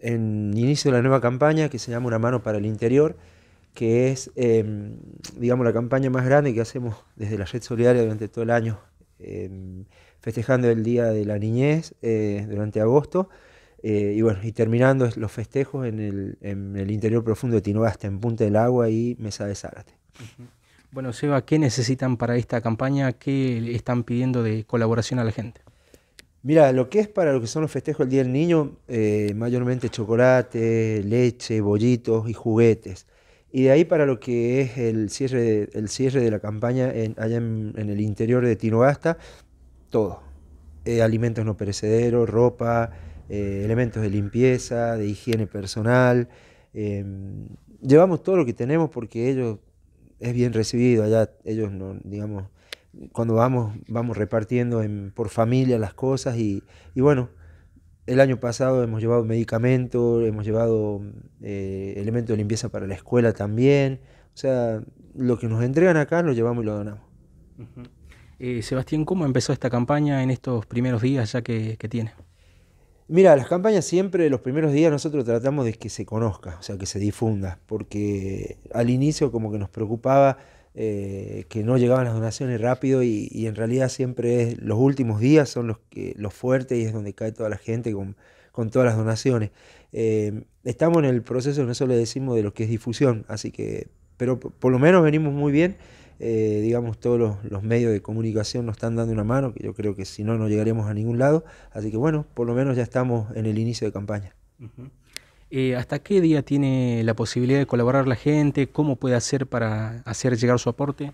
en inicio de la nueva campaña que se llama Una mano para el interior, que es, em, digamos, la campaña más grande que hacemos desde la Red Solidaria durante todo el año, em, festejando el Día de la Niñez eh, durante agosto. Eh, y bueno, y terminando los festejos en el, interior profundo de hasta en Punta del Agua y Mesa de Zárate. Bueno, Seba, ¿qué necesitan para esta campaña? ¿Qué están pidiendo de colaboración a la gente? Mira, lo que es para lo que son los festejos del Día del Niño, eh, mayormente chocolate, leche, bollitos y juguetes. Y de ahí para lo que es el cierre de, el cierre de la campaña en, allá en, el interior de Tinogasta, todo. Eh, alimentos no perecederos, ropa, eh, elementos de limpieza, de higiene personal. Em, llevamos todo lo que tenemos porque ellos es bien recibido allá, ellos no, digamos, cuando vamos, vamos repartiendo por familia las cosas y, bueno, el año pasado hemos llevado medicamentos, hemos llevado eh, elementos de limpieza para la escuela también, o sea, lo que nos entregan acá lo llevamos y lo donamos. Eh, Sebastián, ¿cómo empezó esta campaña en estos primeros días ya que, que tiene? Mira, las campañas siempre, los primeros días nosotros tratamos de que se conozca, o sea, que se difunda, porque al inicio como que nos preocupaba eh, que no llegaban las donaciones rápido y, en realidad siempre es, los últimos días son los, que, los fuertes y es donde cae toda la gente con, todas las donaciones. Eh, estamos en el proceso, no solo decimos, de lo que es difusión, así que, pero por lo menos venimos muy bien. Eh, digamos, todos los, medios de comunicación nos están dando una mano, que yo creo que si no, no llegaremos a ningún lado. Así que bueno, por lo menos ya estamos en el inicio de campaña. Eh, ¿Hasta qué día tiene la posibilidad de colaborar la gente? ¿Cómo puede hacer para hacer llegar su aporte?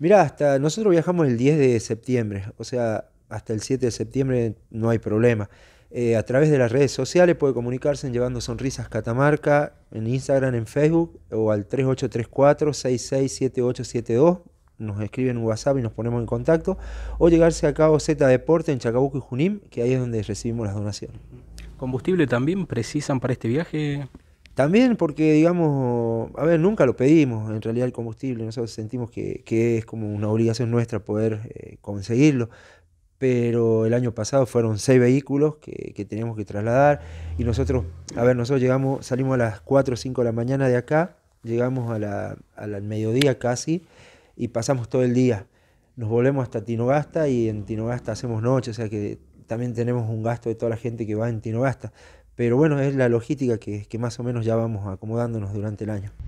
Mira, hasta nosotros viajamos el 10 de septiembre, o sea, hasta el 7 de septiembre no hay problema. Eh, a través de las redes sociales puede comunicarse en Llevando Sonrisas Catamarca, en Instagram, en Facebook o al 3834-667872. Nos escriben un WhatsApp y nos ponemos en contacto. O llegarse a Cabo Z Deporte en Chacabuco y Junín, que ahí es donde recibimos las donaciones. ¿Combustible también precisan para este viaje? También porque, digamos, a ver, nunca lo pedimos en realidad el combustible, nosotros sentimos que, es como una obligación nuestra poder eh, conseguirlo, pero el año pasado fueron seis vehículos que, teníamos que trasladar y nosotros, a ver, nosotros llegamos, salimos a las 4 o 5 de la mañana de acá, llegamos a la, al mediodía casi y pasamos todo el día. Nos volvemos hasta Tinogasta y en Tinogasta hacemos noche, o sea que también tenemos un gasto de toda la gente que va en Tinogasta. Pero bueno, es la logística que, que más o menos ya vamos acomodándonos durante el año.